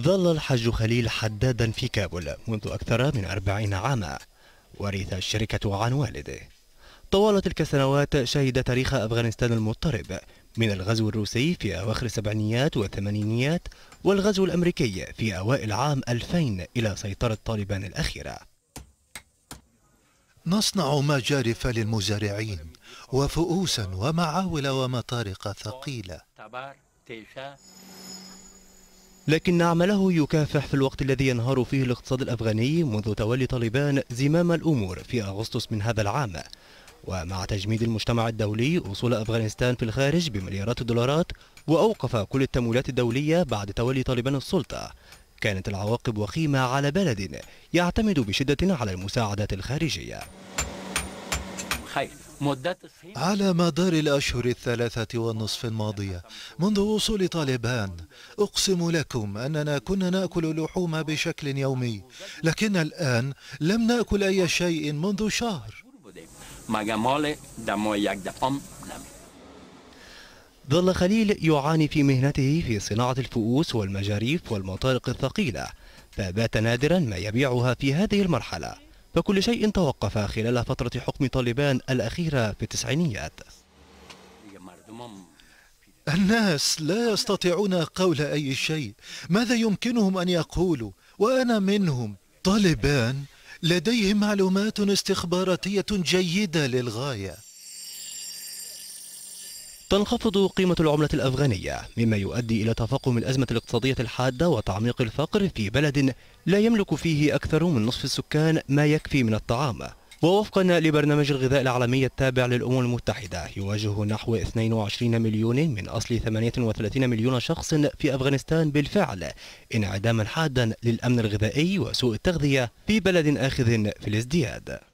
ظل الحاج خليل حدادا في كابول منذ أكثر من أربعين عاما ورث الشركة عن والده طوال تلك السنوات شهد تاريخ أفغانستان المضطرب من الغزو الروسي في أواخر السبعينيات والثمانينيات والغزو الأمريكي في أوائل عام 2000 إلى سيطرة طالبان الأخيرة نصنع مجارف للمزارعين وفؤوسا ومعاول ومطارق ثقيلة لكن عمله يكافح في الوقت الذي ينهار فيه الاقتصاد الأفغاني منذ تولي طالبان زمام الأمور في أغسطس من هذا العام ومع تجميد المجتمع الدولي أصول أفغانستان في الخارج بمليارات الدولارات وأوقف كل التمويلات الدولية بعد تولي طالبان السلطة كانت العواقب وخيمة على بلد يعتمد بشدة على المساعدات الخارجية الخير على مدار الأشهر الثلاثة والنصف الماضية منذ وصول طالبان أقسم لكم أننا كنا نأكل لحوم بشكل يومي لكن الآن لم نأكل أي شيء منذ شهر ظل خليل يعاني في مهنته في صناعة الفؤوس والمجاريف والمطارق الثقيلة فبات نادرا ما يبيعها في هذه المرحلة فكل شيء توقف خلال فترة حكم طالبان الأخيرة في التسعينيات الناس لا يستطيعون قول أي شيء ماذا يمكنهم أن يقولوا وأنا منهم طالبان لديهم معلومات استخباراتية جيدة للغاية تنخفض قيمة العملة الأفغانية مما يؤدي إلى تفاقم الأزمة الاقتصادية الحادة وتعميق الفقر في بلد لا يملك فيه أكثر من نصف السكان ما يكفي من الطعام ووفقا لبرنامج الغذاء العالمي التابع للأمم المتحدة يواجه نحو 22 مليون من أصل 38 مليون شخص في أفغانستان بالفعل انعداما حادا للأمن الغذائي وسوء التغذية في بلد آخذ في الازدياد